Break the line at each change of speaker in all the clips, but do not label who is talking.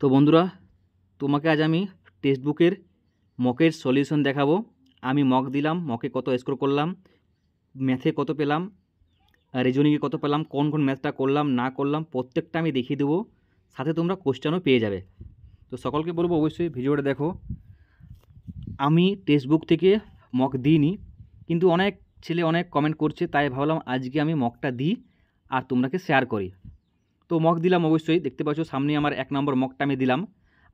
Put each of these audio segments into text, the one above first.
তো বন্ধুরা তোমাকে আজ আমি টেক্সট বুকের মকের সলিউশন দেখাবো আমি মক দিলাম মকে কত স্কোর করলাম ম্যাথে কত পেলাম রিজনিংয়ে কত পেলাম কোন কোন ম্যাথটা করলাম না করলাম প্রত্যেকটা আমি দেখিয়ে দেবো সাথে তোমরা কোশ্চেনও পেয়ে যাবে তো সকলকে বলবো অবশ্যই ভিডিওটা দেখো আমি টেক্সট বুক থেকে মক দিইনি কিন্তু অনেক ছেলে অনেক কমেন্ট করছে তাই ভাবলাম আজকে আমি মকটা দিই আর তোমরাকে শেয়ার করি তো মক দিলাম অবশ্যই দেখতে পাচ্ছ সামনে আমার এক নম্বর মকটা আমি দিলাম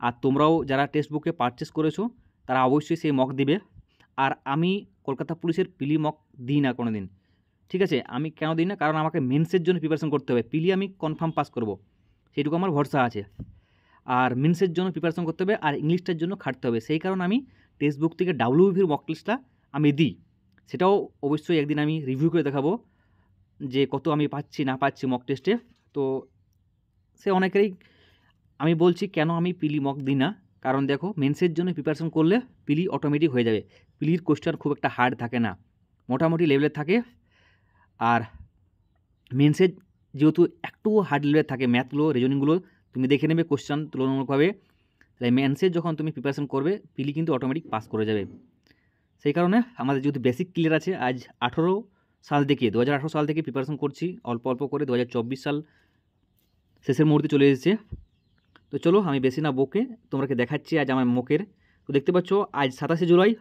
আর তোমরাও যারা টেক্সট বুকে পারচেস করেছো তারা অবশ্যই সেই মক দিবে আর আমি কলকাতা পুলিশের পিলি মক দিই না কোনো দিন ঠিক আছে আমি কেন দিই না কারণ আমাকে মেন্সের জন্য প্রিপারেশন করতে হবে পিলি আমি কনফার্ম পাস করব সেইটুকু আমার ভরসা আছে আর মেন্সের জন্য প্রিপারেশন করতে হবে আর ইংলিশটার জন্য খাটতে হবে সেই কারণে আমি টেক্সট বুক থেকে ডাব্লিউভির মক লিস্টটা আমি দিই সেটাও অবশ্যই একদিন আমি রিভিউ করে দেখাবো যে কত আমি পাচ্ছি না পাচ্ছি মক টেস্টে তো সে অনেকেরই আমি বলছি কেন আমি পিলি মক দিই না কারণ দেখো মেন্সের জন্য প্রিপারেশন করলে পিলি অটোমেটিক হয়ে যাবে পিলির কোশ্চেন খুব একটা হার্ড থাকে না মোটামুটি লেভেলের থাকে আর মেন্সের যেহেতু একটু হার্ড লেভেলের থাকে ম্যাথগুলো রিজনিংগুলো তুমি দেখে নেবে কোশ্চেন তুলনামূলকভাবে তাই মেন্সের যখন তুমি প্রিপারেশন করবে পিলি কিন্তু অটোমেটিক পাস করে যাবে সেই কারণে আমাদের যেহেতু বেসিক ক্লিয়ার আছে আজ আঠেরো সাল থেকে দু সাল থেকে প্রিপারেশন করছি অল্প অল্প করে দু সাল শেষের মুহূর্তে চলে এসেছে তো চলো আমি বেশি না বকে তোমাকে দেখাচ্ছি আজ আমার মকের তো দেখতে পাচ্ছ আজ সাতাশে জুলাই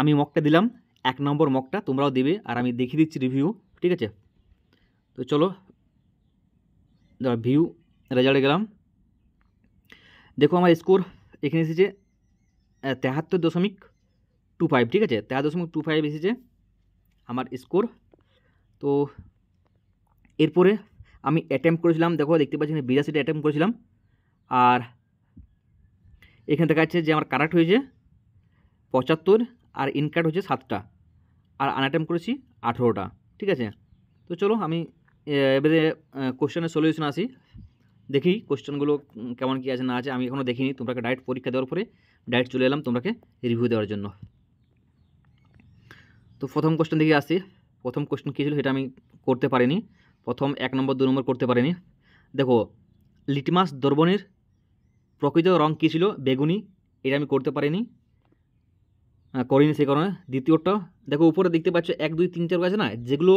আমি মকটা দিলাম এক নম্বর মকটা তোমরাও দেবে আর আমি দেখিয়ে দিচ্ছি রিভিউ ঠিক আছে তো চলো ভিউ রেজাল্টে গেলাম দেখো আমার স্কোর এখানে এসেছে তেহাত্তর দশমিক টু ফাইভ ঠিক আছে তেহাত্তর দশমিক টু ফাইভ এসেছে আমার স্কোর তো এরপরে আমি অ্যাটেম্প করেছিলাম দেখো দেখতে পাচ্ছি এখানে বিরাশিটা অ্যাটেম্প করেছিলাম আর এখানে দেখা যাচ্ছে যে আমার কারাট হয়েছে পঁচাত্তর আর ইনকাট হয়েছে সাতটা আর আনঅ্যাটেম্প করেছি আঠেরোটা ঠিক আছে তো চলো আমি এবারে কোশ্চেনের সলিউশন আসি দেখি কোশ্চেনগুলো কেমন কী আছে না আছে আমি এখনও দেখিনি তোমরাকে ডাইরেক্ট পরীক্ষা দেওয়ার পরে ডাইরেক্ট চলে এলাম তোমরাকে রিভিউ দেওয়ার জন্য তো প্রথম কোশ্চেন দেখে আসি প্রথম কোশ্চেন কী ছিল সেটা আমি করতে পারিনি প্রথম এক নম্বর দু নম্বর করতে পারেনি দেখো লিটমাস দ্রবণের প্রকৃত রং কী ছিল বেগুনি এটা আমি করতে পারিনি করিনি সেই কারণে দ্বিতীয়টা দেখো উপরে দেখতে পাচ্ছ এক দুই তিন চার গাছ না যেগুলো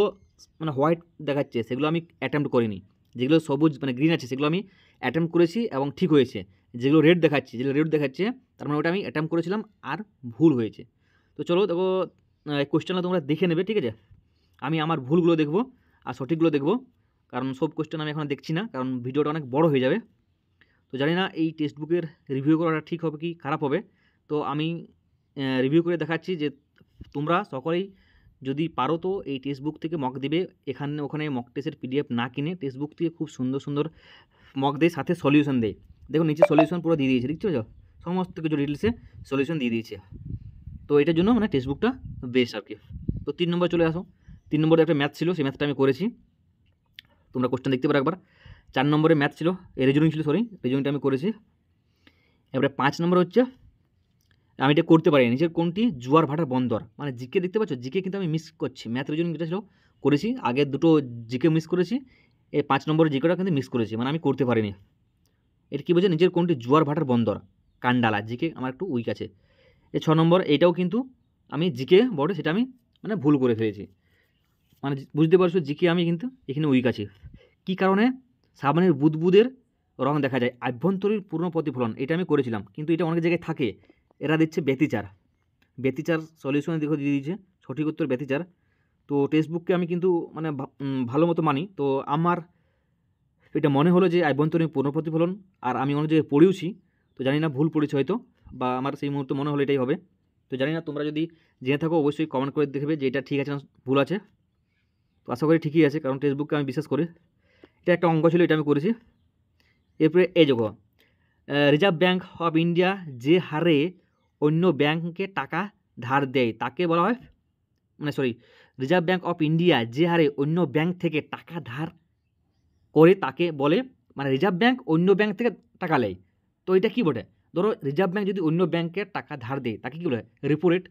মানে হোয়াইট দেখাচ্ছে সেগুলো আমি অ্যাটেম্প্ট করিনি যেগুলো সবুজ মানে গ্রিন আছে সেগুলো আমি অ্যাটেম্প করেছি এবং ঠিক হয়েছে যেগুলো রেড দেখাচ্ছে যেগুলো রেড দেখাচ্ছে তার মানে ওটা আমি অ্যাটেম্প করেছিলাম আর ভুল হয়েছে তো চলো দেখো কোয়েশ্চেনটা তোমরা দেখে নেবে ঠিক আছে আমি আমার ভুলগুলো দেখবো আর সঠিকগুলো দেখব কারণ সব কোয়েশ্চেন আমি এখন দেখছি না কারণ ভিডিওটা অনেক বড় হয়ে যাবে তো জানি না এই টেক্সট বুকের রিভিউ করাটা ঠিক হবে কি খারাপ হবে তো আমি রিভিউ করে দেখাচ্ছি যে তোমরা সকলেই যদি পারো তো এই টেক্সট বুক থেকে মক দিবে এখানে ওখানে মক টেস্টের পিডিএফ না কিনে টেক্সট বুক থেকে খুব সুন্দর সুন্দর মক দেয় সাথে সলিউশন দেয় দেখো নিচে সলিউশন পুরো দিয়ে দিয়েছে দেখছো সমস্ত কিছু ডিটেলসে সলিউশন দিয়ে দিয়েছে তো এটার জন্য মানে টেক্সট বুকটা বেশ আর কি তো তিন নম্বর চলে আসো তিন নম্বরে একটা ম্যাথ ছিল সেই ম্যাথটা আমি করেছি তোমরা কোশ্চেন দেখতে পারো একবার চার নম্বরে ম্যাথ ছিল এ রেজনিং ছিল সরি রেজনিংটা আমি করেছি এবারে পাঁচ নম্বর হচ্ছে আমি এটা করতে পারিনি যে কোনটি জুয়ার ভাটার বন্দর মানে জিকে দেখতে পাচ্ছ জিকে কিন্তু আমি মিস করছি ম্যাথ রেজনিং যেটা ছিল করেছি আগে দুটো জিকে মিস করেছি এই পাঁচ নম্বরে জিকেটা কিন্তু মিস করেছি মানে আমি করতে পারিনি এটা কী বলছে নিজের কোনটি জুয়ার ভাটার বন্দর কান্ডালা জিকে আমার একটু উইক আছে এ ছ নম্বর এইটাও কিন্তু আমি জিকে বটে সেটা আমি মানে ভুল করে ফেলেছি মানে বুঝতে পারছো কি আমি কিন্তু এখানে উইক আছি কী কারণে সাবানের বুদবুদের রং দেখা যায় আভ্যন্তরীণ পূর্ণ প্রতিফলন এটা আমি করেছিলাম কিন্তু এটা অনেক জায়গায় থাকে এরা দিচ্ছে ব্যতিচার ব্যতিচার সলিউশনে দেখো দিয়ে দিয়েছে সঠিক উত্তর ব্যতিচার তো টেক্সটবুককে আমি কিন্তু মানে ভালো মতো মানি তো আমার এটা মনে হলো যে আভ্যন্তরীণ প্রতিফলন আর আমি অনেক জায়গায় পড়েওছি তো জানি না ভুল পড়েছি হয়তো বা আমার সেই মুহূর্তে মনে হলো এটাই হবে তো জানি না তোমরা যদি জেনে থাকো অবশ্যই কমেন্ট করে দেখবে যে এটা ঠিক আছে না ভুল আছে তো আশা করি ঠিকই আছে কারণ টেক্সট বুককে আমি বিশ্বাস করি এটা একটা অঙ্ক ছিল এটা আমি করেছি এরপরে এই যোগ রিজার্ভ ব্যাঙ্ক অফ ইন্ডিয়া যে হারে অন্য ব্যাংকে টাকা ধার দেয় তাকে বলা হয় মানে sorry reserve bank of India যে হারে অন্য ব্যাংক থেকে টাকা ধার করে তাকে বলে মানে রিজার্ভ ব্যাঙ্ক অন্য ব্যাঙ্ক থেকে টাকা নেয় তো এটা কী বটে ধরো রিজার্ভ ব্যাঙ্ক যদি অন্য ব্যাঙ্কে টাকা ধার দেয় তাকে কী বলে রেপো রেট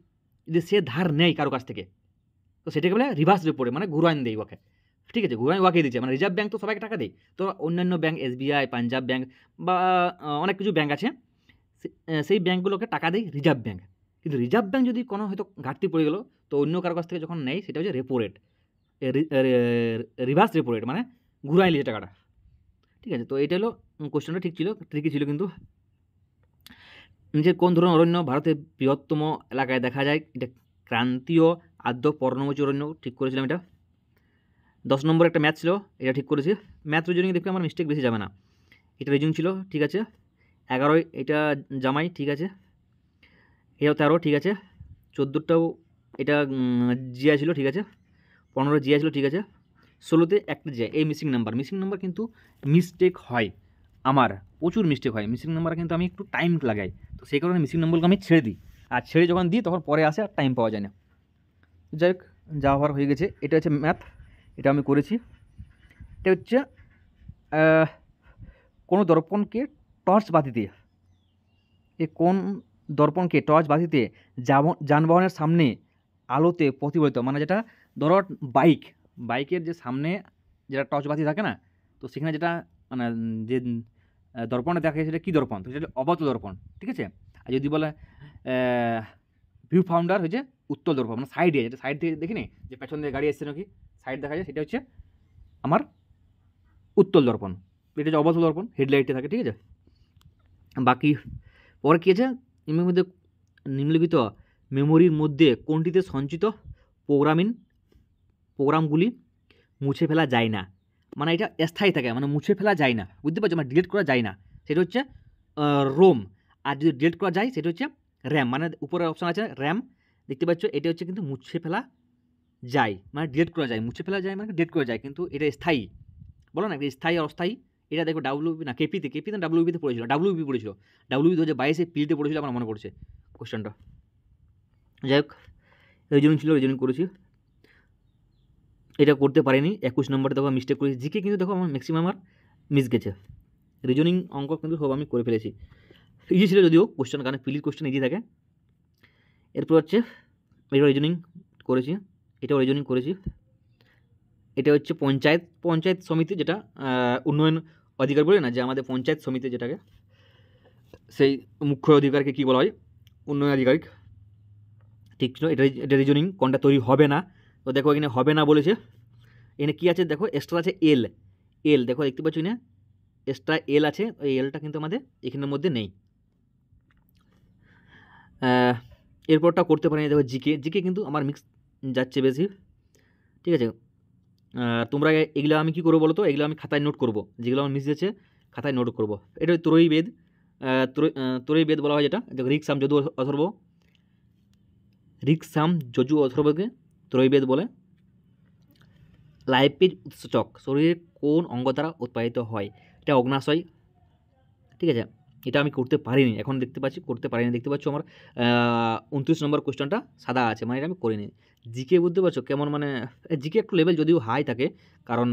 যদি সে ধার নেয় কারো কাছ থেকে তো সেটাকে বলে রিভার্স রেপোরে মানে ঘুরাইন দেয় ওকে ঠিক আছে ঘুরাইন ওয়াকে দিচ্ছে মানে রিজার্ভ ব্যাঙ্ক তো সবাইকে টাকা দেয় তো অন্যান্য ব্যাঙ্ক এসবিআই পাঞ্জাব ব্যাঙ্ক বা অনেক কিছু ব্যাঙ্ক আছে সেই ব্যাঙ্কগুলোকে টাকা দেয় রিজার্ভ ব্যাঙ্ক কিন্তু রিজার্ভ ব্যাঙ্ক যদি কোনো হয়তো ঘাটতি পড়ে গেলো তো অন্য কারো কাছ থেকে যখন নেয় সেটা হচ্ছে repo rate reverse repo rate মানে ঘুরাই নিয়েছে টাকাটা ঠিক আছে তো এটা হলো কোশ্চেনটা ঠিক ছিল ট্রিকি ছিল কিন্তু যে কোন ধরনের অরণ্য ভারতের বৃহত্তম এলাকায় দেখা যায় এটা ক্রান্তীয় আদ্য পর্ণমচরণ্য ঠিক করেছিলাম এটা দশ নম্বর একটা ম্যাথ ছিল এটা ঠিক করেছি ম্যাথ রিজনিং দেখবে আমার মিস্টেক বেশি যাবে না এটা রিজনিং ছিল ঠিক আছে এগারোই এটা জামাই ঠিক আছে এটাও তেরো ঠিক আছে চোদ্দোটাও এটা জিয়া ছিল ঠিক আছে পনেরো জিয়া ছিল ঠিক আছে ষোলোতে একটা জিয়া এই মিসিং নাম্বার মিসিং নাম্বার কিন্তু মিস্টেক হয় আমার প্রচুর মিস্টেক হয় মিসিং নাম্বার কিন্তু আমি একটু টাইম লাগাই তো সেই কারণে মিসিং নাম্বারগুলো আমি ছেড়ে দিই আর ছেড়ে যখন দিই তখন পরে আসে আর টাইম পাওয়া যায় না যাই হোক যা হওয়ার হয়ে গেছে এটা হচ্ছে ম্যাথ এটা আমি করেছি এটা হচ্ছে কোনো দর্পণকে টর্চ দিয়ে এ কোন দর্পণকে টর্চ দিয়ে যানবাহনের সামনে আলোতে প্রতিফলিত মানে যেটা ধরো বাইক বাইকের যে সামনে যেটা টর্চ বাতি থাকে না তো সেখানে যেটা মানে যে দর্পণে দেখা সেটা কী দর্পণ তো সেটা অবত দর্পণ ঠিক আছে আর যদি বলে ভিউ ফাউন্ডার হচ্ছে উত্তর দর্প মানে সাইডে যেটা সাইড দিয়ে দেখিনি যে পেছন দিয়ে গাড়ি এসছে নাকি সাইড দেখা যায় সেটা হচ্ছে আমার উত্তল দর্পণ এটা হচ্ছে অবতল দর্পণ হেডলাইটে থাকে ঠিক আছে বাকি পরে কী আছে ইমের মধ্যে নিম্নলিখিত মেমোরির মধ্যে কোনটিতে সঞ্চিত প্রোগ্রামিন প্রোগ্রামগুলি মুছে ফেলা যায় না মানে এটা স্থায়ী থাকে মানে মুছে ফেলা যায় না বুঝতে পারছো মানে ডিলিট করা যায় না সেটা হচ্ছে রোম আর যদি ডিলিট করা যায় সেটা হচ্ছে র্যাম মানে উপরে অপশান আছে র্যাম দেখতে পাচ্ছ এটা হচ্ছে কিন্তু মুছে ফেলা যায় মানে ডিলেট করা যায় মুছে ফেলা যায় মানে ডিলেট করা যায় কিন্তু এটা স্থায়ী বলো না স্থায়ী অস্থায়ী এটা দেখো ডাব্লিউবি না কেপিতে কেপিতে ডাব্লিউবিতে পড়েছিল ডাব্লিউবি পড়েছিল ডাব্লিউবি দু হাজার বাইশে পিতে পড়েছিল আমার মনে পড়ছে কোশ্চেনটা যাই হোক রিজনিং ছিল রিজনিং করেছি এটা করতে পারিনি একুশ নম্বরে দেখো মিস্টেক করেছি জিকে কিন্তু দেখো আমার ম্যাক্সিমাম আমার মিস গেছে রিজনিং অঙ্ক কিন্তু সব আমি করে ফেলেছি ইজি ছিল যদিও কোশ্চেন কারণ ফিলির কোশ্চেন ইজি থাকে এরপর হচ্ছে এটা রিজনিং করেছি এটাও রিজনিং করেছি এটা হচ্ছে পঞ্চায়েত পঞ্চায়েত সমিতি যেটা উন্নয়ন অধিকার বলে না যে আমাদের পঞ্চায়েত সমিতি যেটাকে সেই মুখ্য অধিকারকে কী বলা হয় উন্নয়ন আধিকারিক ঠিক ছিল এটা এটা রিজনিং কোনটা তৈরি হবে না তো দেখো এখানে হবে না বলেছে এখানে কী আছে দেখো এক্সট্রা আছে এল এল দেখো দেখতে পাচ্ছ না এক্সট্রা এল আছে ওই এলটা কিন্তু আমাদের এখানের মধ্যে নেই এরপরটা করতে পারি দেখো জিকে জিকে কিন্তু আমার মিক্স যাচ্ছে বেশি ঠিক আছে তোমরা এগুলো আমি কী করবো বলো তো এগুলো আমি খাতায় নোট করব যেগুলো আমার মিস যাচ্ছে খাতায় নোট করব এটা ওই ত্রয়ী বেদ তরই বেদ বলা হয় যেটা দেখো রিক্সাম যদু অথর্ব রিক্সাম যজু অথর্বকে ত্রয়ীবেদ বলে লাইপেজ উৎসচক শরীরের কোন অঙ্গ দ্বারা উৎপাদিত হয় এটা অগ্নাশয় ঠিক আছে এটা আমি করতে পারিনি এখন দেখতে পাচ্ছি করতে পারিনি দেখতে পাচ্ছ আমার উনত্রিশ নম্বর কোয়েশ্চনটা সাদা আছে মানে এটা আমি করিনি জিকে বুঝতে পারছো কেমন মানে জিকে একটু লেভেল যদিও হাই থাকে কারণ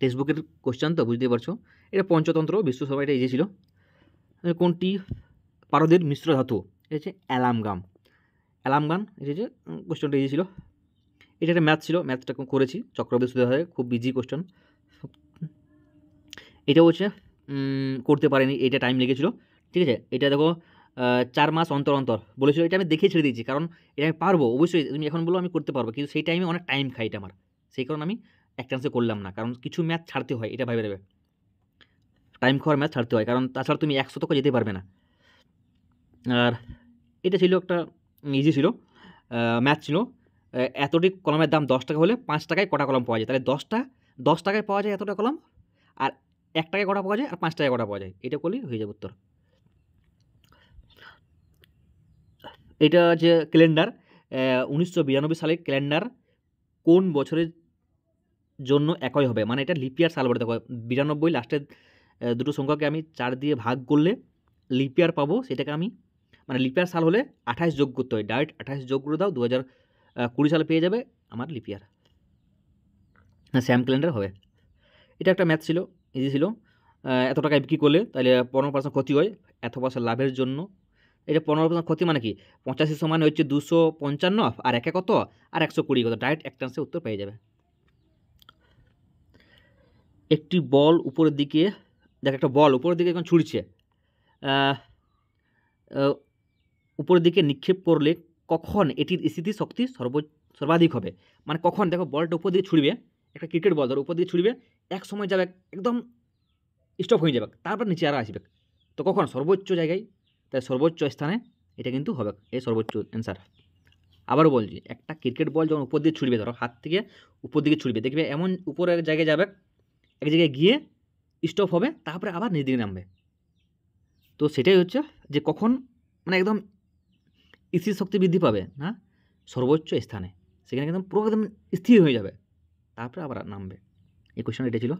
টেক্সটবুকের কোয়েশ্চান তো বুঝতে পারছো এটা পঞ্চতন্ত্র বিশ্ব সভা এটা এসেছিল কোনটি পারদের মিশ্র ধাতু এটা হচ্ছে অ্যালামগাম অ্যালামগান এটা যে কোয়েশ্চনটা এসেছিল এটা একটা ম্যাথ ছিল ম্যাথটা করেছি চক্রবর্তী সুধাধারে খুব বিজি কোয়েশ্চন এটা হচ্ছে করতে পারেনি এটা টাইম লেগেছিল ঠিক আছে এটা দেখো চার মাস অন্তর অন্তর বলেছিল এটা আমি দেখে ছেড়ে দিয়েছি কারণ এটা আমি পারবো অবশ্যই তুমি এখন বলো আমি করতে পারবো কিন্তু সেই টাইমে অনেক টাইম খাই এটা আমার সেই কারণে আমি এক চান্সে করলাম না কারণ কিছু ম্যাচ ছাড়তে হয় এটা ভাবে দেবে টাইম খাওয়ার ম্যাচ ছাড়তে হয় কারণ তাছাড়া তুমি একশো তক যেতে পারবে না আর এটা ছিল একটা ইজি ছিল ম্যাচ ছিল এতটি কলমের দাম দশ টাকা হলে পাঁচ টাকায় কটা কলম পাওয়া যায় তাহলে দশটা দশ টাকায় পাওয়া যায় এতটা কলম আর এক টাকা কটা পাওয়া যায় আর পাঁচ টাকা কটা পাওয়া যায় এটা করলেই হয়ে যাবে উত্তর এটা যে ক্যালেন্ডার উনিশশো বিরানব্বই সালের ক্যালেন্ডার কোন বছরের জন্য একই হবে মানে এটা লিপিয়ার সাল বলে দেখো বিরানব্বই লাস্টের দুটো সংখ্যাকে আমি চার দিয়ে ভাগ করলে লিপিয়ার পাবো সেটাকে আমি মানে লিপিয়ার সাল হলে আঠাশ যোগ করতে হয় ডাইরেক্ট আঠাশ যোগ করে দাও দু হাজার কুড়ি সালে পেয়ে যাবে আমার লিপিয়ার হ্যাঁ স্যাম ক্যালেন্ডার হবে এটা একটা ম্যাথ ছিল ইজি ছিল এত টাকায় বিক্রি করলে তাহলে পনেরো পার্সেন্ট ক্ষতি হয় এত পার্সেন্ট লাভের জন্য এটা পনেরো পার্সেন্ট ক্ষতি মানে কি পঁচাশি সমান হচ্ছে দুশো পঞ্চান্ন আর একে কত আর একশো কুড়ি কত ডাইরেক্ট এক চান্সে উত্তর পেয়ে যাবে একটি বল উপরের দিকে দেখ একটা বল উপরের দিকে এখন ছুড়ছে উপরের দিকে নিক্ষেপ করলে কখন এটির স্থিতি শক্তি সর্ব সর্বাধিক হবে মানে কখন দেখো বলটা উপর দিকে ছুড়বে একটা ক্রিকেট বল ধরো উপর দিয়ে ছুটবে এক সময় যাবে একদম স্টপ হয়ে যাবে তারপর নিচে আর আসবে তো কখন সর্বোচ্চ জায়গায় তাই সর্বোচ্চ স্থানে এটা কিন্তু হবে এই সর্বোচ্চ অ্যান্সার আবারও বলছি একটা ক্রিকেট বল যখন উপর দিয়ে ছুটবে ধরো হাত থেকে উপর দিকে ছুটবে দেখবে এমন উপরে এক জায়গায় যাবে এক জায়গায় গিয়ে স্টপ হবে তারপরে আবার নিজ দিকে নামবে তো সেটাই হচ্ছে যে কখন মানে একদম স্থির শক্তি বৃদ্ধি পাবে না সর্বোচ্চ স্থানে সেখানে একদম পুরো একদম স্থির হয়ে যাবে তারপরে আবার নামবে এই কোয়েশন এটা ছিল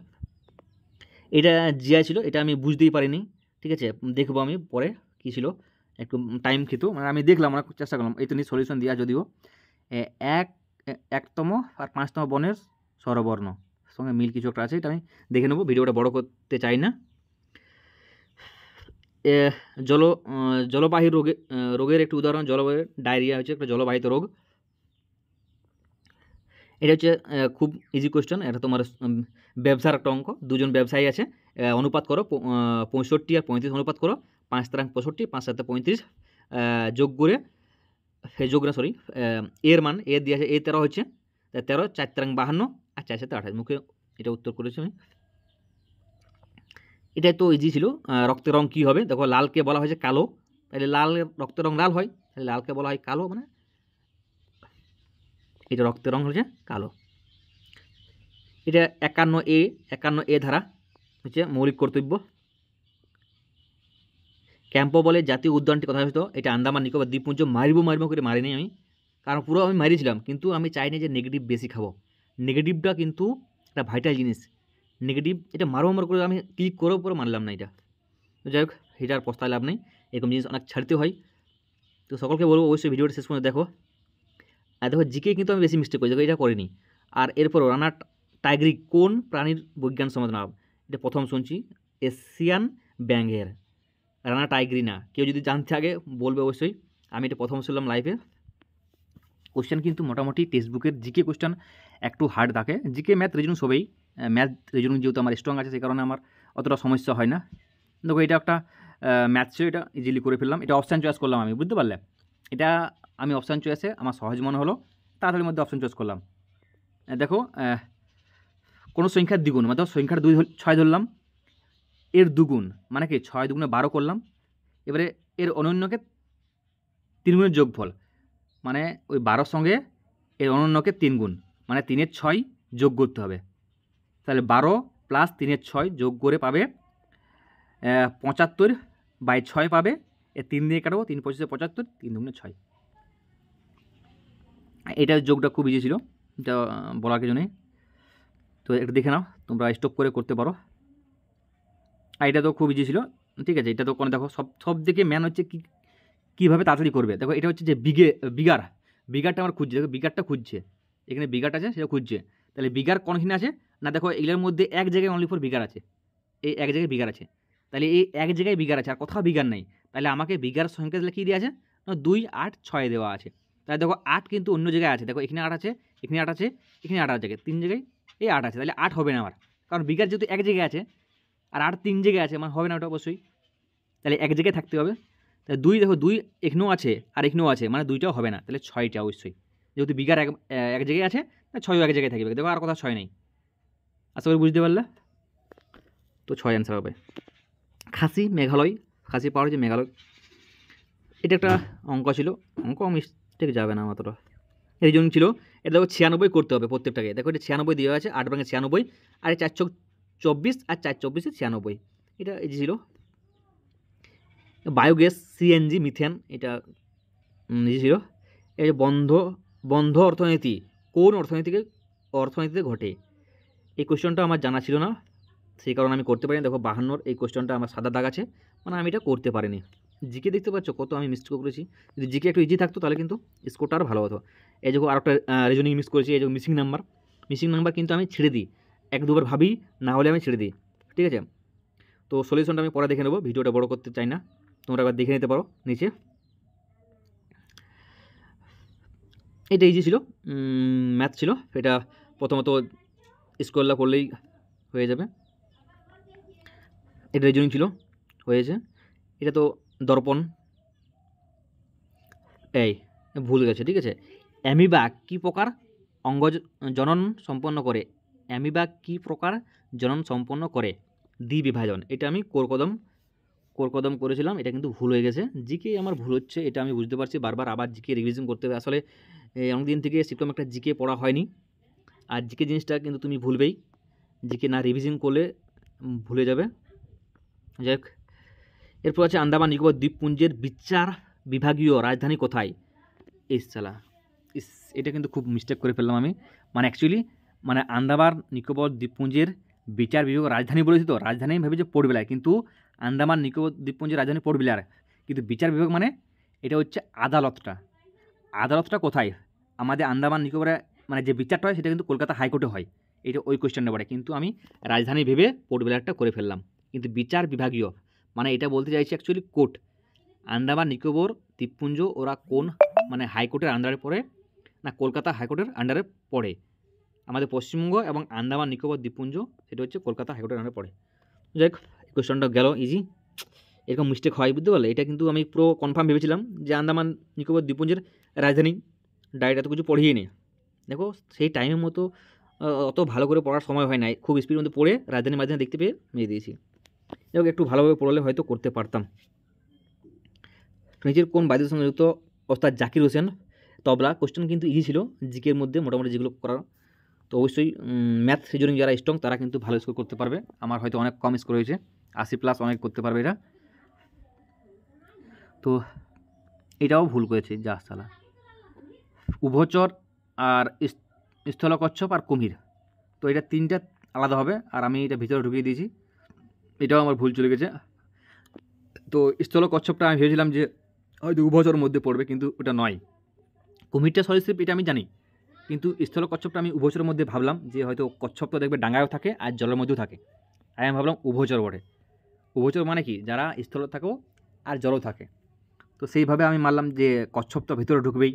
এটা জিআই ছিল এটা আমি বুঝতেই পারিনি ঠিক আছে দেখবো আমি পরে কী ছিল একটু টাইম খেত মানে আমি দেখলাম আমরা চেষ্টা করলাম এই তো নিয়ে সলিউশন দেওয়া যদিও এক একতম আর পাঁচতম বনের স্বরবর্ণ সঙ্গে মিল কিছু একটা আছে এটা আমি দেখে নেবো ভিডিওটা বড় করতে চাই না জল জলবাহী রোগে রোগের একটি উদাহরণ জলবায়ু ডায়রিয়া হচ্ছে একটা জলবাহিত রোগ এটা হচ্ছে খুব ইজি কোয়েশ্চন এটা তোমার ব্যবসার একটা অঙ্ক দুজন ব্যবসায়ী আছে অনুপাত করো পঁয়ষট্টি আর পঁয়ত্রিশ অনুপাত করো পাঁচ তারাং পঁয়ষট্টি পাঁচ সাতে পঁয়ত্রিশ যোগ করে যোগ না সরি এর মান এ দিয়ে আছে এ তেরো হচ্ছে তেরো চার তারাং বাহান্ন আর চার সাথে আঠাশ মুখে এটা উত্তর করেছি আমি এটা তো ইজি ছিল রক্তের রং কী হবে দেখো লালকে বলা হয়েছে কালো তাহলে লাল রক্তের রং লাল হয় তাহলে লালকে বলা হয় কালো মানে এটা রক্তের রং হচ্ছে কালো এটা একান্ন এ একান্ন এ ধারা হচ্ছে মৌলিক কর্তব্য ক্যাম্পো বলে জাতীয় উদ্যানটি কথা হতো এটা আন্দামান নিকোবর দ্বীপপুঞ্জ মারিব মারিব করে মারিনি আমি কারণ পুরো আমি মারিয়েছিলাম কিন্তু আমি চাই না যে নেগেটিভ বেশি খাবো নেগেটিভটা কিন্তু একটা ভাইটাল জিনিস নেগেটিভ এটা মারবো মার করে আমি ক্লিক করেও পরে মারলাম না এটা যাই হোক এটা আর পস্তায় লাভ নেই এরকম জিনিস অনেক ছাড়তে হয় তো সকলকে বলবো অবশ্যই ভিডিওটা শেষ পর্যন্ত দেখো আর দেখো জিকে কিন্তু আমি বেশি মিস্টেক করি দেখো এটা করিনি আর এরপরও রানা টাইগ্রিক কোন প্রাণীর বৈজ্ঞান নাম এটা প্রথম শুনছি এশিয়ান ব্যাঙ্গের রানা টাইগ্রি না কেউ যদি জানতে আগে বলবে অবশ্যই আমি এটা প্রথম শুনলাম লাইভে কোশ্চেন কিন্তু মোটামুটি টেক্সট বুকের জিকে কোশ্চেন একটু হার্ড থাকে জিকে ম্যাথ রিজনিং সবেই ম্যাথ রিজনিং যেহেতু আমার স্ট্রং আছে সেই কারণে আমার অতটা সমস্যা হয় না দেখো এটা একটা ম্যাথ এটা ইজিলি করে ফেললাম এটা অপশান চয়েস করলাম আমি বুঝতে পারলে এটা আমি অপশান চয়েসে আমার সহজ মনে হলো তাড়াতাড়ির মধ্যে অপশান চয়েস করলাম দেখো কোনো সংখ্যার দ্বিগুণ মানে সংখ্যার দুই ছয় ধরলাম এর দুগুণ মানে কি ছয় দুগুণে বারো করলাম এবারে এর অনন্যকে তিন গুণের যোগফল মানে ওই বারোর সঙ্গে এর অনন্যকে তিন গুণ মানে তিনের ছয় যোগ করতে হবে তাহলে বারো প্লাস তিনের ছয় যোগ করে পাবে পঁচাত্তর বাই ছয় পাবে এ তিন দিয়ে কাটবো তিন পঁচিশে পঁচাত্তর তিন দুগুণে ছয় এটার যোগটা খুব ইজি ছিল এটা বলার কিছু নেই তো এটা দেখে নাও তোমরা স্টপ করে করতে পারো আর এটা তো খুব ইজি ছিল ঠিক আছে এটা তো কোনো দেখো সব সব দিকে ম্যান হচ্ছে কী কীভাবে তাড়াতাড়ি করবে দেখো এটা হচ্ছে যে বিগে বিগার বিগারটা আমার খুঁজছে দেখো বিগারটা খুঁজছে এখানে বিগারটা আছে সেটা খুঁজছে তাহলে বিগার কোনখানে আছে না দেখো এগুলোর মধ্যে এক জায়গায় অনলি ফোর বিগার আছে এই এক জায়গায় বিগার আছে তাহলে এই এক জায়গায় বিগার আছে আর কোথাও বিগার নেই তাহলে আমাকে বিগার সংখ্যা তাহলে কী দেওয়া আছে না দুই আট ছয় দেওয়া আছে তাহলে দেখো আট কিন্তু অন্য জায়গায় আছে দেখো এখানে আট আছে এখানে আট আছে এখানে আট আছে তিন জায়গায় এই আট আছে তাহলে আট হবে না আমার কারণ বিঘার যেহেতু এক জায়গায় আছে আর আট তিন জায়গায় আছে আমার হবে না ওটা অবশ্যই তাহলে এক জায়গায় থাকতে হবে তাহলে দুই দেখো দুই এখানেও আছে আর এখানেও আছে মানে দুইটাও হবে না তাহলে ছয়টা অবশ্যই যেহেতু বিঘার এক এক জায়গায় আছে ছয়ও এক জায়গায় থাকবে দেখো আর কথা ছয় নেই আশা করি বুঝতে পারলে তো ছয় অ্যান্সার হবে খাসি মেঘালয় খাসি পাহাড় যে মেঘালয় এটা একটা অঙ্ক ছিল অঙ্ক আমি ঠিক যাবে না মাত্র এই জন্য ছিল এটা দেখো ছিয়ানব্বই করতে হবে প্রত্যেকটাকে দেখো এটা ছিয়ানব্বই দেওয়া আছে আট ব্যাঙ্কে ছিয়ানব্বই আর চার ছক চব্বিশ আর চার চব্বিশে ছিয়ানব্বই এটা এই ছিল বায়োগ্যাস সিএনজি মিথেন এটা ছিল এই যে বন্ধ বন্ধ অর্থনীতি কোন অর্থনীতিকে অর্থনীতিতে ঘটে এই কোয়েশ্চনটা আমার জানা ছিল না সেই কারণে আমি করতে পারিনি দেখো বাহান্নর এই কোয়েশ্চনটা আমার সাদা দাগ আছে মানে আমি এটা করতে পারিনি জিকে দেখতে পাচ্ছ কত আমি মিস্টেক করেছি যদি জিকে একটু ইজি থাকতো তাহলে কিন্তু স্কোরটা আর ভালো হতো এই যে আরেকটা রিজনিং মিস করেছি এই যখন মিসিং নাম্বার মিসিং নাম্বার কিন্তু আমি ছেড়ে দিই এক দুবার ভাবি না হলে আমি ছেড়ে দিই ঠিক আছে তো সলিউশনটা আমি পরে দেখে নেবো ভিডিওটা বড় করতে চাই না তোমরা একবার দেখে নিতে পারো নিচে এটা ইজি ছিল ম্যাথ ছিল এটা প্রথমত স্কোরলা করলেই হয়ে যাবে এটা রিজনিং ছিল হয়েছে এটা তো দর্পণ এই ভুল গেছে ঠিক আছে অ্যামিবা কি প্রকার অঙ্গ জনন সম্পন্ন করে অ্যামিবা কি প্রকার জনন সম্পন্ন করে দ্বিবিভাজন এটা আমি কোরকদম কোরকদম করেছিলাম এটা কিন্তু ভুল হয়ে গেছে জিকে আমার ভুল হচ্ছে এটা আমি বুঝতে পারছি বারবার আবার জিকে রিভিশন করতে হবে আসলে অনেকদিন থেকে সেরকম একটা জিকে পড়া হয়নি আর জিকে জিনিসটা কিন্তু তুমি ভুলবেই জিকে না রিভিশন করলে ভুলে যাবে যাই হোক এরপর আছে আন্দামান নিকোবর দ্বীপপুঞ্জের বিচার বিভাগীয় রাজধানী কোথায় ইস চালা ইস এটা কিন্তু খুব মিস্টেক করে ফেললাম আমি মানে অ্যাকচুয়ালি মানে আন্দামান নিকোবর দ্বীপপুঞ্জের বিচার বিভাগ রাজধানী বলেছি তো রাজধানী ভেবে যে পড়বিলায় কিন্তু আন্দামান নিকোবর দ্বীপপুঞ্জের রাজধানী পড়বিলার কিন্তু বিচার বিভাগ মানে এটা হচ্ছে আদালতটা আদালতটা কোথায় আমাদের আন্দামান নিকোবরে মানে যে বিচারটা হয় সেটা কিন্তু কলকাতা হাইকোর্টে হয় এটা ওই কোয়েশ্চেনটা পড়ে কিন্তু আমি রাজধানী ভেবে পোর্টবেলারটা করে ফেললাম কিন্তু বিচার বিভাগীয় মানে এটা বলতে চাইছি অ্যাকচুয়ালি কোর্ট আন্দামান নিকোবর দ্বীপপুঞ্জ ওরা কোন মানে হাইকোর্টের আন্ডারে পড়ে না কলকাতা হাইকোর্টের আন্ডারে পড়ে আমাদের পশ্চিমবঙ্গ এবং আন্দামান নিকোবর দ্বীপপুঞ্জ সেটা হচ্ছে কলকাতা হাইকোর্টের আন্ডারে পড়ে যাই হোক কোয়েশনটা গেল ইজি এরকম মিস্টেক হয় বুঝতে পারলে এটা কিন্তু আমি পুরো কনফার্ম ভেবেছিলাম যে আন্দামান নিকোবর দ্বীপপুঞ্জের রাজধানী ডায়েরি এত কিছু পড়িয়ে নি দেখো সেই টাইমের মতো অত ভালো করে পড়ার সময় হয় নাই খুব স্পিড মধ্যে পড়ে রাজধানী মাঝখানে দেখতে পেয়ে মেয়ে দিয়েছি এবং একটু ভালোভাবে পড়লে হয়তো করতে পারতাম নিজের কোন বাদ্যের সঙ্গে যুক্ত ওস্তাদ জাকির হোসেন তবলা কোশ্চেন কিন্তু ইজি ছিল জিকের মধ্যে মোটামুটি যেগুলো করার তো অবশ্যই ম্যাথ সিজনিং যারা স্ট্রং তারা কিন্তু ভালো স্কোর করতে পারবে আমার হয়তো অনেক কম স্কোর হয়েছে আশি প্লাস অনেক করতে পারবে এটা তো এটাও ভুল করেছে চালা উভচর আর স্থলকচ্ছপ আর কুমির তো এটা তিনটা আলাদা হবে আর আমি এটা ভিতরে ঢুকিয়ে দিয়েছি এটাও আমার ভুল চলে গেছে তো স্থল কচ্ছপটা আমি ভেবেছিলাম যে হয়তো উভচর মধ্যে পড়বে কিন্তু ওটা নয় কুমিরটা সরীসৃপ এটা আমি জানি কিন্তু স্থল কচ্ছপটা আমি উভচরের মধ্যে ভাবলাম যে হয়তো কচ্ছপটা দেখবে ডাঙায়ও থাকে আর জলের মধ্যেও থাকে আর আমি ভাবলাম উভচর বটে উভচর মানে কি যারা স্থল থাকেও আর জলও থাকে তো সেইভাবে আমি মানলাম যে কচ্ছপটা ভেতরে ঢুকবেই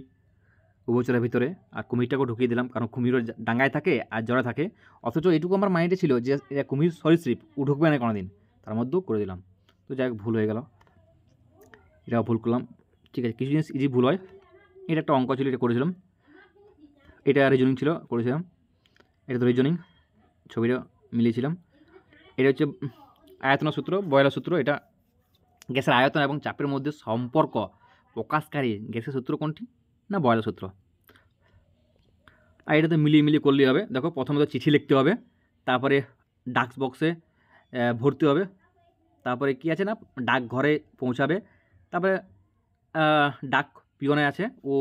উভচরের ভিতরে আর কুমিরটাকেও ঢুকিয়ে দিলাম কারণ কুমিরও ডাঙ্গায় থাকে আর জড়া থাকে অথচ এটুকু আমার মাইন্ডে ছিল যে এটা কুমির সরীসৃপ ও ঢুকবে না কোনোদিন তার মধ্যেও করে দিলাম তো যাই ভুল হয়ে গেল এটাও ভুল করলাম ঠিক আছে কিছু জিনিস ইজি ভুল হয় এটা একটা অঙ্ক ছিল এটা করেছিলাম এটা রিজনিং ছিল করেছিলাম এটা তো রিজনিং ছবিটা মিলিয়েছিলাম এটা হচ্ছে আয়তন সূত্র বয়লা সূত্র এটা গ্যাসের আয়তন এবং চাপের মধ্যে সম্পর্ক প্রকাশকারী গ্যাসের সূত্র কোনটি না বয়লা সূত্র আর এটাতে মিলিয়ে মিলিয়ে করলেই হবে দেখো প্রথমে তো চিঠি লিখতে হবে তারপরে ডাক বক্সে ভর্তি হবে তারপরে কি আছে না ডাক ঘরে পৌঁছাবে তারপরে ডাক পিয়নে আছে ও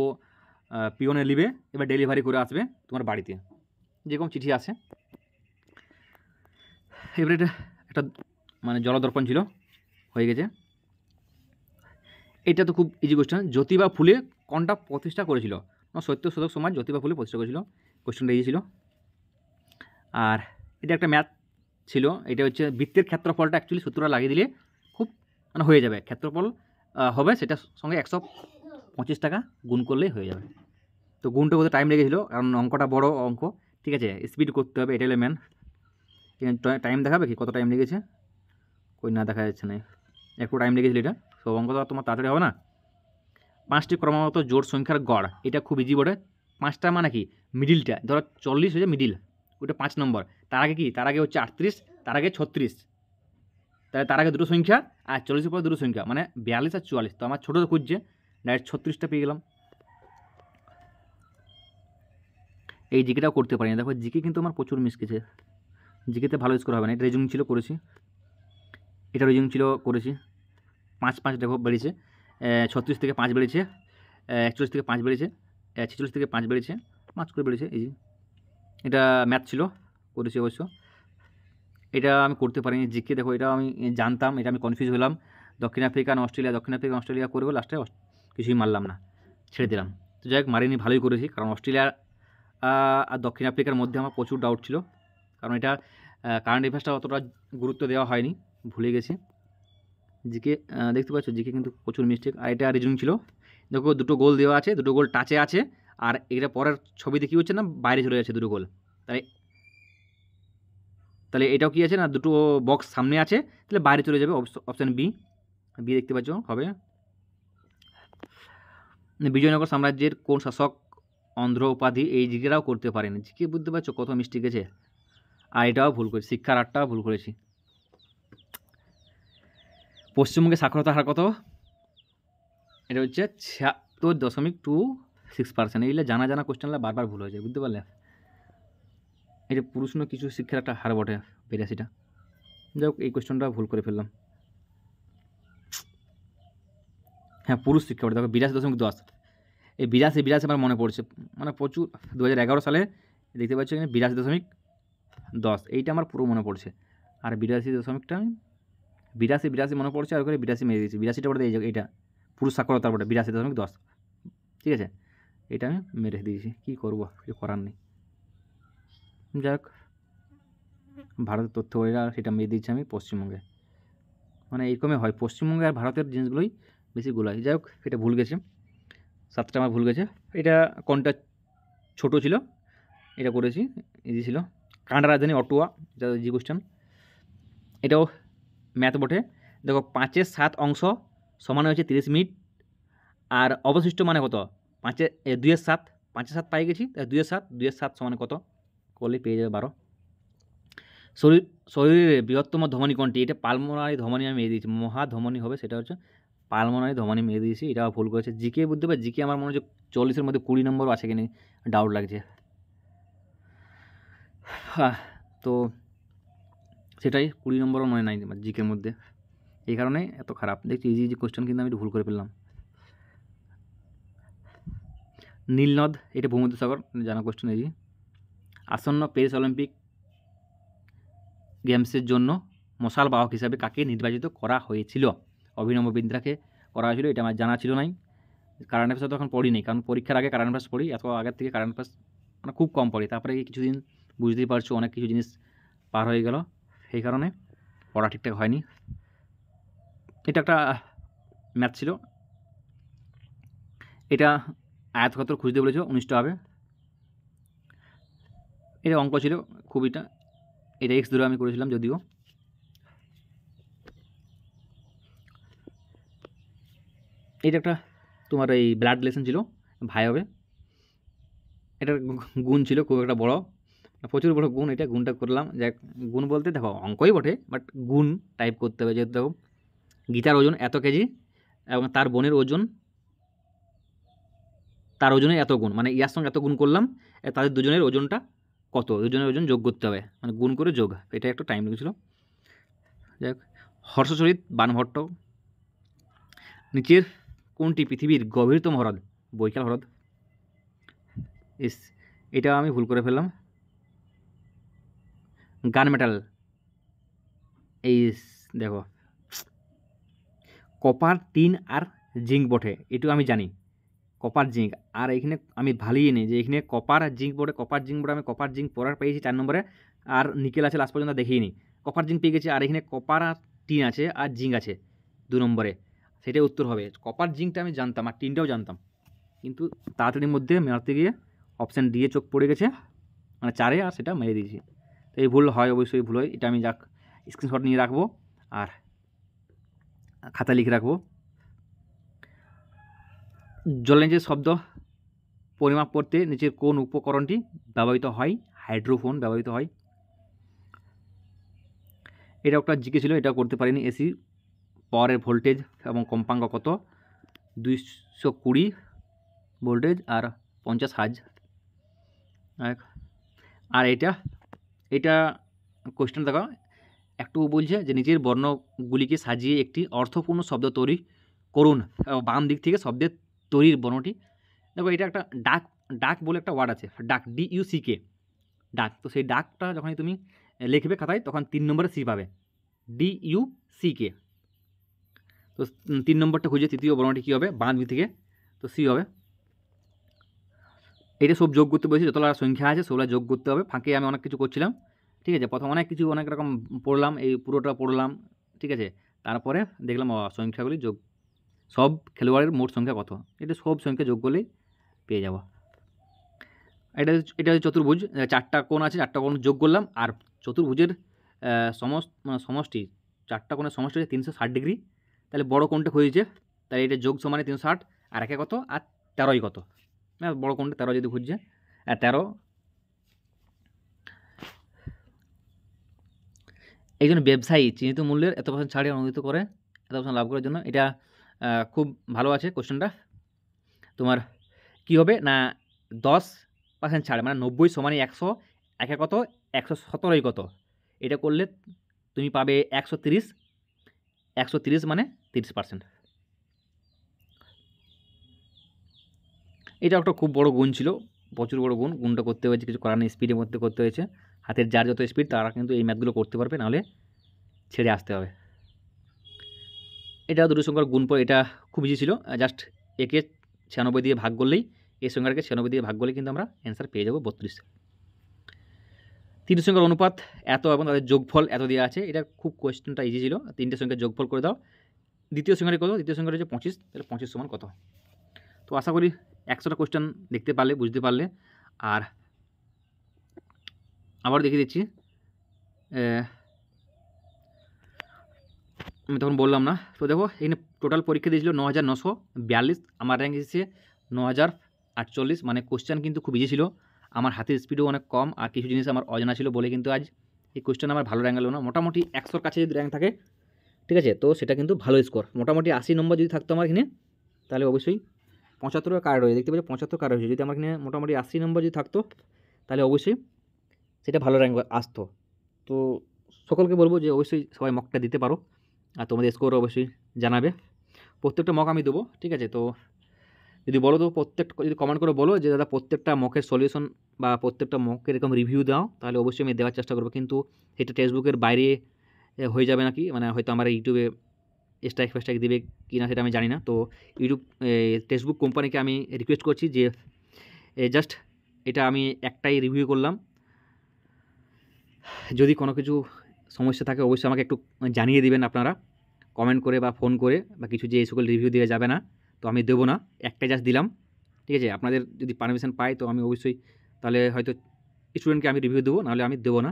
পিওনে নিবে এবার ডেলিভারি করে আসবে তোমার বাড়িতে যেরকম চিঠি আছে এবারে এটা একটা মানে জলদর্পণ ছিল হয়ে গেছে এটা তো খুব ইজি কোশ্চেন জ্যোতি বা ফুলে কোনটা প্রতিষ্ঠা করেছিল না শতক সময় জ্যোতিবা ফুলে প্রতিষ্ঠা করেছিল কোশ্চেনটা এই আর এটা একটা ম্যাথ ছিল এটা হচ্ছে বৃত্তের ক্ষেত্রফলটা অ্যাকচুয়ালি সূত্রটা লাগিয়ে দিলে খুব মানে হয়ে যাবে ক্ষেত্রফল হবে সেটা সঙ্গে একশো পঁচিশ টাকা গুণ করলেই হয়ে যাবে তো গুণটা বলতে টাইম লেগেছিলো কারণ অঙ্কটা বড় অঙ্ক ঠিক আছে স্পিড করতে হবে এটা হলে ম্যান টাইম দেখাবে কি কত টাইম লেগেছে কই না দেখা যাচ্ছে না একটু টাইম লেগেছিলো এটা সব অঙ্ক তো তোমার তাড়াতাড়ি হবে না পাঁচটি ক্রমাগত জোড় সংখ্যার গড় এটা খুব ইজি বটে পাঁচটা মানে কি মিডিলটা ধরো চল্লিশ হয়েছে মিডিল ওটা পাঁচ নম্বর তার আগে কি তার আগে হচ্ছে আটত্রিশ তার আগে ছত্রিশ তাহলে তার আগে দুটো সংখ্যা আর চল্লিশের পরে দুটো সংখ্যা মানে বিয়াল্লিশ আর চুয়াল্লিশ তো আমার ছোটো খুঁজছে ডাইরেক্ট ছত্রিশটা পেয়ে গেলাম এই জিকেটাও করতে পারি না দেখো জিকে কিন্তু আমার প্রচুর মিসকেছে জিকেতে ভালো স্কোর হবে না এটা রেজুম ছিল করেছি এটা রেজুম ছিল করেছি পাঁচ পাঁচ দেখো বেড়েছে ছত্রিশ থেকে পাঁচ বেড়েছে একচল্লিশ থেকে পাঁচ বেড়েছে ছেচল্লিশ থেকে পাঁচ বেড়েছে পাঁচ করে বেড়েছে এই এটা ম্যাথ ছিল করেছি অবশ্য এটা আমি করতে পারিনি জিকে দেখো এটা আমি জানতাম এটা আমি কনফিউজ হলাম দক্ষিণ আফ্রিকান অস্ট্রেলিয়া দক্ষিণ আফ্রিকান অস্ট্রেলিয়া করবো লাস্টে কিছুই মারলাম না ছেড়ে দিলাম তো যাই হোক মারিনি ভালোই করেছি কারণ অস্ট্রেলিয়া আর দক্ষিণ আফ্রিকার মধ্যে আমার প্রচুর ডাউট ছিল কারণ এটা কারেন্ট অ্যাফেয়ার্সটা অতটা গুরুত্ব দেওয়া হয়নি ভুলে গেছি জিকে দেখতে পাচ্ছ জিকে কিন্তু প্রচুর মিস্টেক আর এটা রিজনিং ছিল দেখো দুটো গোল দেওয়া আছে দুটো গোল টাচে আছে আর এটা পরের ছবিতে কী হচ্ছে না বাইরে চলে যাচ্ছে দুটো গোল তাই তাহলে এটাও কী আছে না দুটো বক্স সামনে আছে তাহলে বাইরে চলে যাবে অপশান বি বি দেখতে পাচ্ছ হবে বিজয়নগর সাম্রাজ্যের কোন শাসক অন্ধ্র উপাধি এই জিকেরাও করতে পারেন জিকে বুঝতে পারছো কত মিষ্টি গেছে আর এটাও ভুল করেছি শিক্ষার আটটাও ভুল করেছি পশ্চিমবঙ্গে সাক্ষরতা হার কত এটা হচ্ছে ছিয়াত্তর দশমিক টু সিক্স পার্সেন্ট এইগুলো জানা জানা কোয়েশ্চেনগুলো বারবার ভুল হয়ে যায় বুঝতে পারলে এটা না কিছু শিক্ষার একটা হার বটে বিরাশিটা যাই হোক এই কোশ্চেনটা ভুল করে ফেললাম হ্যাঁ পুরুষ শিক্ষা বটে দেখো বিরাশি দশমিক দশ এই বিরাশি বিরাশি আমার মনে পড়ছে মানে প্রচুর দু হাজার সালে দেখতে পাচ্ছি এখানে বিরাশি দশমিক দশ এইটা আমার পুরো মনে পড়ছে আর বিরাশি দশমিকটা আমি বিরাশি বিরাশি মনে পড়ছে আর করে বিরাশি মেরে দিয়েছি বিরাশিটা পড়ে দিয়েছি এটা পুরুষ সাক্ষর পরে বিরাশি দশমিক দশ ঠিক আছে এটা আমি মেরে দিয়েছি কী করবো কিছু করার নেই যাক ভারতের তথ্য বইটা সেটা মেরে দিয়েছি আমি পশ্চিমবঙ্গে মানে এইরকমই হয় পশ্চিমবঙ্গে আর ভারতের জিনিসগুলোই বেশি গোলায় যাই হোক এটা ভুল গেছে সাতটা আমার ভুল গেছে এটা কোনটা ছোট ছিল এটা করেছি ইজি ছিল কানাডা রাজধানী অটোয়া যাদের জি কোশ্চেন এটাও ম্যাথ বটে দেখো পাঁচের সাত অংশ সমান হয়েছে তিরিশ মিনিট আর অবশিষ্ট মানে কত পাঁচে দুয়ের সাত পাঁচের সাত পাই গেছি তাই দুয়ের সাত দুয়ের সাত সমানে কত করলে পেয়ে যাবে বারো শরীর শরীরের বৃহত্তম ধমনী কোনটি এটা পালমোনারি ধমনি আমি মেরে দিয়েছি মহা ধমনী হবে সেটা হচ্ছে পালমোনারি ধমনি মেরে দিয়েছি এটাও ভুল করেছে জিকে বুঝতে পারে জিকে আমার মনে হচ্ছে চল্লিশের মধ্যে কুড়ি নম্বর আছে কিনা ডাউট লাগছে হ্যাঁ তো সেটাই কুড়ি নম্বরও মনে নাই আমার জিকের মধ্যে এই কারণে এত খারাপ দেখছি ইজি ইজি কোয়েশ্চেন কিন্তু আমি একটু ভুল করে ফেললাম নীলনদ এটা ভূমধ্যসাগর জানা কোয়েশ্চেন ইজি আসন্ন প্যারিস অলিম্পিক গেমসের জন্য মশাল বাহক হিসাবে কাকে নির্বাচিত করা হয়েছিল অভিনব বিদ্রাকে করা হয়েছিল এটা আমার জানা ছিল নাই কারেন্ট অ্যাফেয়ার্স তখন পড়ি নেই কারণ পরীক্ষার আগে কারেন্ট অ্যাফেয়ার্স পড়ি এত আগের থেকে কারেন্ট অ্যাফেয়ার্স মানে খুব কম পড়ি তারপরে কিছুদিন বুঝতেই পারছো অনেক কিছু জিনিস পার হয়ে গেল সেই কারণে পড়া ঠিকঠাক হয়নি এটা একটা ম্যাথ ছিল এটা আয়াতকত্র খুঁজতে বলেছ উনিশটা হবে এটা অঙ্ক ছিল খুবইটা এটা এক্স দূরে আমি করেছিলাম যদিও এটা একটা তোমার এই ব্লাড রিলেশন ছিল ভাই হবে এটা গুণ ছিল খুব একটা বড় প্রচুর বড় গুণ এটা গুণটা করলাম যাক গুণ বলতে দেখো অঙ্কই বটে বাট গুণ টাইপ করতে হবে যেহেতু দেখো গীতার ওজন এত কেজি এবং তার বোনের ওজন তার ওজনে এত গুণ মানে ইয়ার সঙ্গে এত গুণ করলাম তাদের দুজনের ওজনটা কত দুজনের ওজন যোগ করতে হবে মানে গুণ করে যোগ এটা একটা টাইম লেগেছিলো যাই হোক হর্ষচরিত বানভট্ট নিচের কোনটি পৃথিবীর গভীরতম হ্রদ বৈকাল হ্রদ ইস এটা আমি ভুল করে ফেললাম গান মেটাল এই দেখো কপার টিন আর জিঙ্ক বটে এটু আমি জানি কপার জিঙ্ক আর এখানে আমি ভালিয়ে নিই যে এখানে কপার জিঙ্ক বটে কপার জিঙ্ক বটে আমি কপার জিঙ্ক পড়ার পেয়েছি চার নম্বরে আর নিকেল আছে লাস্ট পর্যন্ত দেখিয়ে নিই কপার জিঙ্ক পেয়ে গেছি আর এখানে কপার আর টিন আছে আর জিঙ্ক আছে দু নম্বরে সেটাই উত্তর হবে কপার জিঙ্কটা আমি জানতাম আর টিনটাও জানতাম কিন্তু তাড়াতাড়ির মধ্যে মেরাতে গিয়ে অপশান দিয়ে চোখ পড়ে গেছে মানে চারে আর সেটা মেরে দিয়েছি তো এই ভুল হয় অবশ্যই ভুল হয় এটা আমি যাক স্ক্রিনশট নিয়ে রাখবো আর খাতা লিখে রাখবো নিচের শব্দ পরিমাপ করতে নিচের কোন উপকরণটি ব্যবহৃত হয় হাইড্রোফোন ব্যবহৃত হয় এটা একটা জিকে ছিল এটা করতে পারিনি এসি পাওয়ারের ভোল্টেজ এবং কম্পাঙ্ক কত দুইশো কুড়ি ভোল্টেজ আর পঞ্চাশ হাজ আর এটা এটা কোয়েশ্চেন দেখো একটু বলছে যে নিজের বর্ণগুলিকে সাজিয়ে একটি অর্থপূর্ণ শব্দ তৈরি করুন বাম দিক থেকে শব্দের তৈরির বর্ণটি দেখো এটা একটা ডাক ডাক বলে একটা ওয়ার্ড আছে ডাক ডি ইউ সি কে ডাক তো সেই ডাকটা যখনই তুমি লিখবে খাতায় তখন তিন নম্বরে সি পাবে ডি ইউ সি কে তো তিন নম্বরটা খুঁজে তৃতীয় বর্ণটি কী হবে বাঁ দিক থেকে তো সি হবে এটা সব যোগ করতে বলেছি যতগুলো সংখ্যা আছে সেগুলো যোগ করতে হবে ফাঁকে আমি অনেক কিছু করছিলাম ঠিক আছে প্রথম অনেক কিছু অনেক রকম পড়লাম এই পুরোটা পড়লাম ঠিক আছে তারপরে দেখলাম সংখ্যাগুলি যোগ সব খেলোয়াড়ের মোট সংখ্যা কত এটা সব সংখ্যা যোগ করলেই পেয়ে যাওয়া এটা এটা হচ্ছে চতুর্ভুজ চারটা কোণ আছে চারটা কোণ যোগ করলাম আর চতুর্ভুজের সমস্ত মানে সমষ্টি চারটা কোণের সমষ্টি হচ্ছে তিনশো ষাট ডিগ্রি তাহলে বড় কোণটা হয়েছে তাহলে এটা যোগ সমানে তিনশো ষাট আর একে কত আর তেরোই কত হ্যাঁ, বড় কোনটা তেরো যদি খুঁজছে আর হ্যাঁ, তেরো একজন ব্যবসায়ী চিহ্নিত মূল্যের এত পার্সেন্ট ছাড়ে অনুমোদিত করে এত পার্সেন্ট লাভ করার জন্য এটা খুব ভালো আছে কোশ্চেনটা তোমার কি হবে না দশ পার্সেন্ট ছাড় মানে নব্বই সমানে একশো একে কত একশো সতেরোই কত এটা করলে তুমি পাবে একশো তিরিশ একশো তিরিশ মানে তিরিশ পার্সেন্ট এটা একটা খুব বড় গুণ ছিল প্রচুর বড় গুণ গুণটা করতে হয়েছে কিছু করার নেই স্পিডের মধ্যে করতে হয়েছে হাতের যার যত স্পিড তারা কিন্তু এই ম্যাথগুলো করতে পারবে নাহলে ছেড়ে আসতে হবে এটা দুটো সংখ্যার গুণ পর এটা খুব ইজি ছিল জাস্ট একে ছিয়ানব্বই দিয়ে ভাগ করলেই এই সংখ্যাটাকে ছিয়ানব্বই দিয়ে ভাগ করলে কিন্তু আমরা অ্যান্সার পেয়ে যাবো বত্রিশ তিনটে সংখ্যার অনুপাত এত এবং তাদের যোগফল এত দেওয়া আছে এটা খুব কোয়েশ্চেনটা ইজি ছিল তিনটে সংখ্যা যোগফল করে দাও দ্বিতীয় সংখ্যাটি কত দ্বিতীয় সংখ্যাটি হচ্ছে পঁচিশ তাহলে পঁচিশ সমান কত তো আশা করি একশোটা কোয়েশ্চেন দেখতে পারলে বুঝতে পারলে আর আবার দেখিয়ে দিচ্ছি আমি তখন বললাম না তো দেখো এখানে টোটাল পরীক্ষা দিয়েছিল ন হাজার নশো বিয়াল্লিশ আমার র্যাঙ্ক এসেছে ন হাজার আটচল্লিশ মানে কোশ্চেন কিন্তু খুব ইজি ছিল আমার হাতের স্পিডও অনেক কম আর কিছু জিনিস আমার অজানা ছিল বলে কিন্তু আজ এই কোশ্চেন আমার ভালো র্যাঙ্ক এলো না মোটামুটি একশোর কাছে যদি র্যাঙ্ক থাকে ঠিক আছে তো সেটা কিন্তু ভালো স্কোর মোটামুটি আশি নম্বর যদি থাকতো আমার এখানে তাহলে অবশ্যই পঁচাত্তর কার রয়েছে দেখতে পাচ্ছি পঁচাত্তর কার রয়েছে যদি আমার এখানে মোটামুটি আশি নম্বর যদি থাকতো তাহলে অবশ্যই সেটা ভালো র্যাঙ্ক আসতো তো সকলকে বলবো যে অবশ্যই সবাই মকটা দিতে পারো আর তোমাদের স্কোর অবশ্যই জানাবে প্রত্যেকটা মক আমি দেবো ঠিক আছে তো যদি বলো তো প্রত্যেক যদি কমেন্ট করে বলো যে দাদা প্রত্যেকটা মকের সলিউশন বা প্রত্যেকটা মকের এরকম রিভিউ দাও তাহলে অবশ্যই আমি দেওয়ার চেষ্টা করবো কিন্তু সেটা টেক্সটবুকের বাইরে হয়ে যাবে নাকি মানে হয়তো আমার ইউটিউবে স্ট্রাইক ফ্যাস্ট্রাইক দেবে কি না সেটা আমি জানি না তো ইউটিউব টেক্সবুক কোম্পানিকে আমি রিকোয়েস্ট করছি যে জাস্ট এটা আমি একটাই রিভিউ করলাম যদি কোনো কিছু সমস্যা থাকে অবশ্যই আমাকে একটু জানিয়ে দিবেন আপনারা কমেন্ট করে বা ফোন করে বা কিছু যে এই সকল রিভিউ দেওয়া যাবে না তো আমি দেবো না একটাই জাস্ট দিলাম ঠিক আছে আপনাদের যদি পারমিশন পাই তো আমি অবশ্যই তাহলে হয়তো স্টুডেন্টকে আমি রিভিউ দেবো নাহলে আমি দেবো না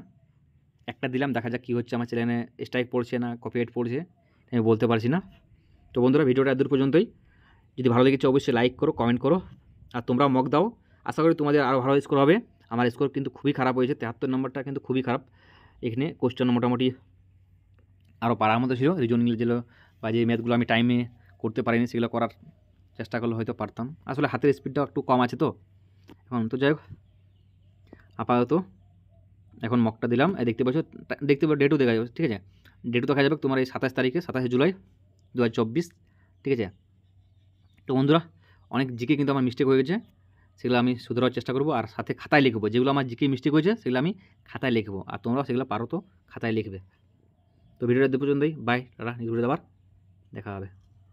একটা দিলাম দেখা যাক কী হচ্ছে আমার চ্যানেলে স্ট্রাইক পড়ছে না কপিরাইট পড়ছে বলতে পারছি না তো বন্ধুরা ভিডিওটা এদূর পর্যন্তই যদি ভালো লেগেছে অবশ্যই লাইক করো কমেন্ট করো আর তোমরা মগ দাও আশা করি তোমাদের আরও ভালো স্কোর হবে আমার স্কোর কিন্তু খুবই খারাপ হয়েছে তেহাত্তর নম্বরটা কিন্তু খুবই খারাপ এখানে কোশ্চেন মোটামুটি আরও পারার মতো ছিল রিজনিং যেগুলো বা যে ম্যাথগুলো আমি টাইমে করতে পারিনি সেগুলো করার চেষ্টা করলে হয়তো পারতাম আসলে হাতের স্পিডটাও একটু কম আছে তো এখন তো যাই হোক আপাতত এখন মগটা দিলাম দেখতে পাচ্ছ দেখতে পাচ্ছ ডেটও দেখা যাবে ঠিক আছে ডেটও দেখা যাবে তোমার এই সাতাশ তারিখে সাতাশে জুলাই দু ঠিক আছে তো বন্ধুরা অনেক জিকে কিন্তু আমার মিস্টেক হয়ে গেছে সেগুলো আমি শুধরার চেষ্টা করবো আর সাথে খাতায় লিখবো যেগুলো আমার জিকে মিস্টেক হয়েছে সেগুলো আমি খাতায় লিখবো আর তোমরা সেগুলো পারো তো খাতায় লিখবে তো ভিডিওটা দু পর্যন্তই বাই টাটা ভিডিওটা আবার দেখা হবে